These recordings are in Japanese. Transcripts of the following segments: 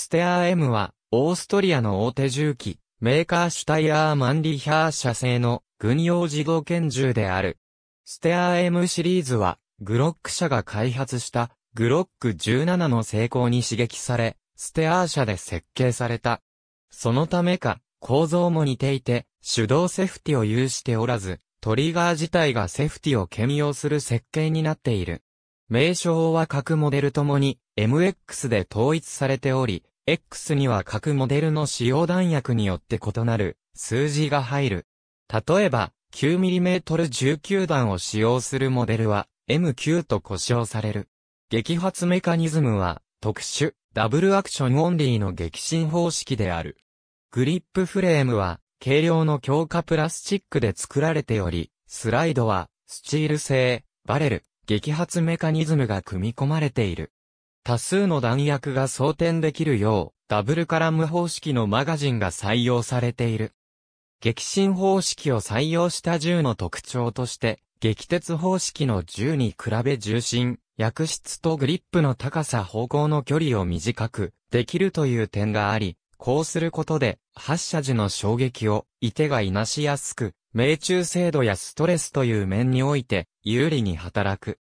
ステアー M は、オーストリアの大手重機、メーカーシュタイヤーマンリヒャー社製の軍用自動拳銃である。ステアー M シリーズは、グロック社が開発したグロック17の成功に刺激され、ステアー社で設計された。そのためか、構造も似ていて、手動セフティを有しておらず、トリガー自体がセフティを兼用する設計になっている。名称は各モデルともに MX で統一されており、X には各モデルの使用弾薬によって異なる数字が入る。例えば、9mm19 弾を使用するモデルは M9 と呼称される。激発メカニズムは特殊、ダブルアクションオンリーの激震方式である。グリップフレームは軽量の強化プラスチックで作られており、スライドはスチール製、バレル、激発メカニズムが組み込まれている。多数の弾薬が装填できるよう、ダブルカラム方式のマガジンが採用されている。激震方式を採用した銃の特徴として、激鉄方式の銃に比べ重心、薬質とグリップの高さ方向の距離を短くできるという点があり、こうすることで発射時の衝撃をい手がいなしやすく、命中精度やストレスという面において有利に働く。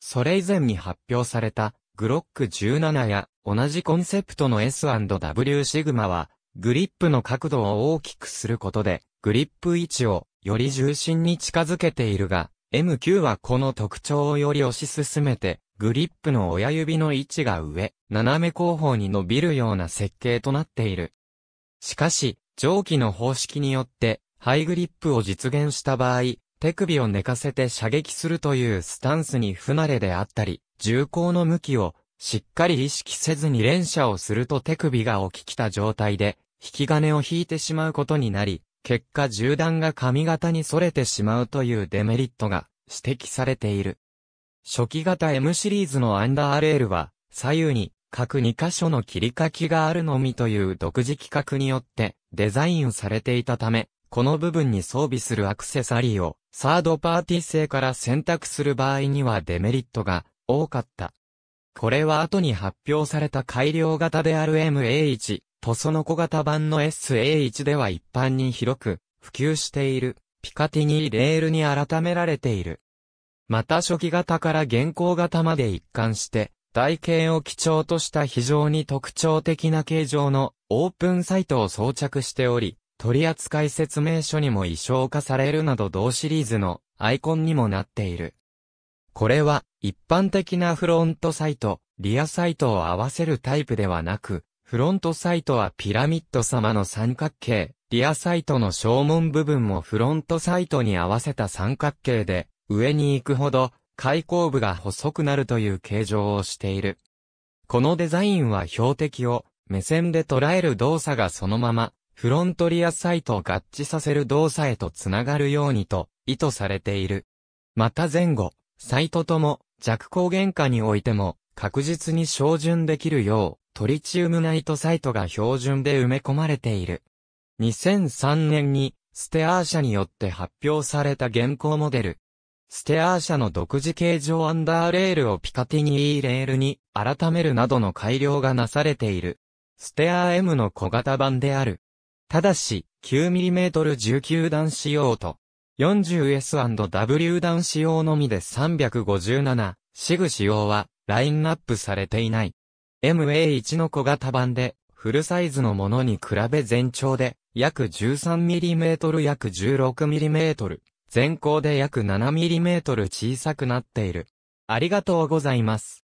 それ以前に発表されたグロック17や同じコンセプトの S&W シグマは、グリップの角度を大きくすることで、グリップ位置をより重心に近づけているが、m 9はこの特徴をより推し進めて、グリップの親指の位置が上、斜め後方に伸びるような設計となっている。しかし、蒸気の方式によって、ハイグリップを実現した場合、手首を寝かせて射撃するというスタンスに不慣れであったり、銃口の向きをしっかり意識せずに連射をすると手首が起ききた状態で、引き金を引いてしまうことになり、結果銃弾が髪型に逸れてしまうというデメリットが指摘されている。初期型 M シリーズのアンダーレールは、左右に各2箇所の切り欠きがあるのみという独自規格によってデザインされていたため、この部分に装備するアクセサリーをサードパーティー製から選択する場合にはデメリットが多かった。これは後に発表された改良型である MA1 とその小型版の SA1 では一般に広く普及しているピカティニーレールに改められている。また初期型から現行型まで一貫して台形を基調とした非常に特徴的な形状のオープンサイトを装着しており、取扱説明書にも異装化されるなど同シリーズのアイコンにもなっている。これは、一般的なフロントサイト、リアサイトを合わせるタイプではなく、フロントサイトはピラミッド様の三角形、リアサイトの正門部分もフロントサイトに合わせた三角形で、上に行くほど、開口部が細くなるという形状をしている。このデザインは標的を目線で捉える動作がそのままフロントリアサイトを合致させる動作へとつながるようにと意図されている。また前後、サイトとも弱光原価においても確実に照準できるようトリチウムナイトサイトが標準で埋め込まれている。2003年にステアー社によって発表された現行モデル。ステアー社の独自形状アンダーレールをピカティニーレールに改めるなどの改良がなされている。ステアー M の小型版である。ただし、9mm19 段仕様と 40S&W 弾仕様のみで357、シグ仕様はラインナップされていない。MA1 の小型版で、フルサイズのものに比べ全長で約 13mm 約 16mm、全高で約 7mm 小さくなっている。ありがとうございます。